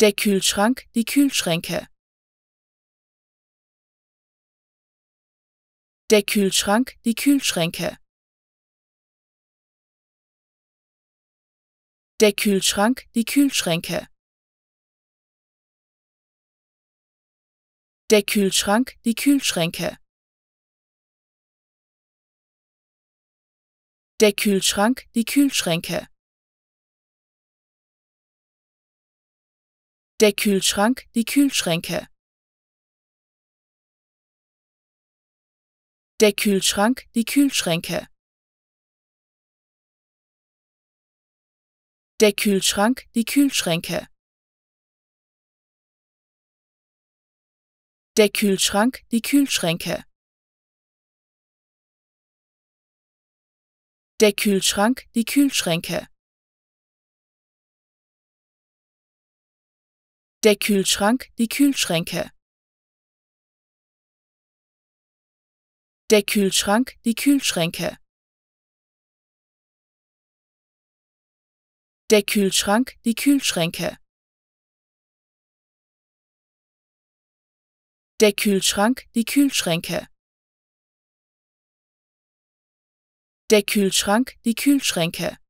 Der Kühlschrank, die Kühlschränke. Der Kühlschrank, die Kühlschränke. Der Kühlschrank, die Kühlschränke. Der Kühlschrank, die Kühlschränke. Der Kühlschrank, die Kühlschränke. Der Kühlschrank, die Kühlschränke. Der Kühlschrank, die Kühlschränke. Der Kühlschrank, die Kühlschränke. Der Kühlschrank, die Kühlschränke. Der Kühlschrank, die Kühlschränke. Der Kühlschrank, die Kühlschränke. Der Kühlschrank, die Kühlschränke. Der Kühlschrank, die Kühlschränke. Der Kühlschrank, die Kühlschränke. Der Kühlschrank, die Kühlschränke.